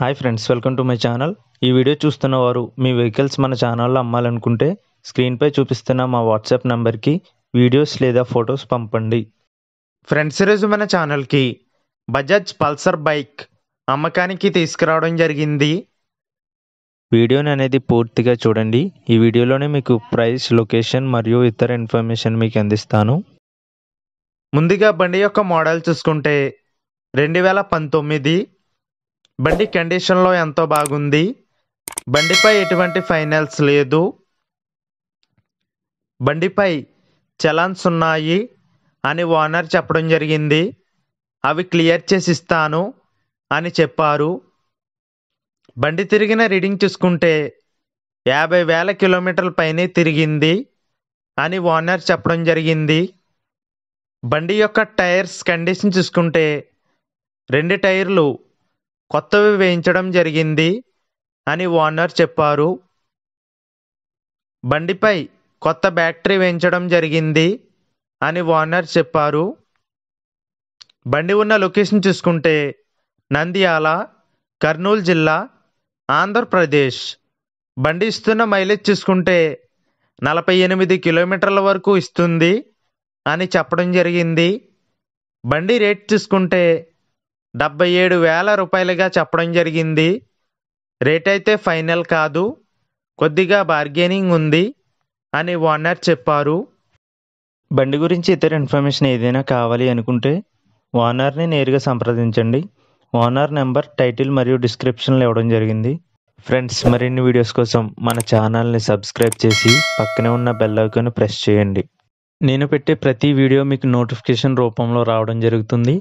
hi friends welcome to my channel ఈ video చూస్తున్న వారు మీ వెహికల్స్ మన ఛానల్లో అమ్మాలనుకుంటే స్క్రీన్పై చూపిస్తున్న మా వాట్సాప్ నెంబర్కి వీడియోస్ లేదా ఫొటోస్ పంపండి ఫ్రెండ్స్ ఈరోజు మన ఛానల్కి బజాజ్ పల్సర్ బైక్ అమ్మకానికి తీసుకురావడం జరిగింది వీడియోని అనేది పూర్తిగా చూడండి ఈ వీడియోలోనే మీకు ప్రైస్ లొకేషన్ మరియు ఇతర ఇన్ఫర్మేషన్ మీకు అందిస్తాను ముందుగా బండి యొక్క మోడల్ చూసుకుంటే రెండు వేల పంతొమ్మిది బండి కండిషన్లో ఎంతో బాగుంది బండిపై ఎటువంటి ఫైనల్స్ లేదు బండిపై చలాన్స్ ఉన్నాయి అని ఓనర్ చెప్పడం జరిగింది అవి క్లియర్ చేసి ఇస్తాను అని చెప్పారు బండి తిరిగిన రీడింగ్ చూసుకుంటే యాభై వేల కిలోమీటర్ల పైనే తిరిగింది అని ఓనర్ చెప్పడం జరిగింది బండి యొక్క టైర్స్ కండిషన్ చూసుకుంటే రెండు టైర్లు కొత్తవి వేయించడం జరిగింది అని ఓనర్ చెప్పారు బండిపై కొత్త బ్యాటరీ వేయించడం జరిగింది అని ఓనర్ చెప్పారు బండి ఉన్న లొకేషన్ చూసుకుంటే నంద్యాల కర్నూలు జిల్లా ఆంధ్రప్రదేశ్ బండి ఇస్తున్న మైలేజ్ చూసుకుంటే నలభై ఎనిమిది కిలోమీటర్ల వరకు ఇస్తుంది అని చెప్పడం జరిగింది బండి రేట్ చూసుకుంటే డెబ్బై ఏడు వేల రూపాయలుగా చెప్పడం జరిగింది రేట్ అయితే ఫైనల్ కాదు కొద్దిగా బార్గెనింగ్ ఉంది అని ఓనర్ చెప్పారు బండి గురించి ఇతర ఇన్ఫర్మేషన్ ఏదైనా కావాలి అనుకుంటే ఓనర్ని నేరుగా సంప్రదించండి ఓనర్ నెంబర్ టైటిల్ మరియు డిస్క్రిప్షన్లో ఇవ్వడం జరిగింది ఫ్రెండ్స్ మరిన్ని వీడియోస్ కోసం మన ఛానల్ని సబ్స్క్రైబ్ చేసి పక్కనే ఉన్న బెల్ ఐకాన్ ప్రెస్ చేయండి నేను పెట్టే ప్రతి వీడియో మీకు నోటిఫికేషన్ రూపంలో రావడం జరుగుతుంది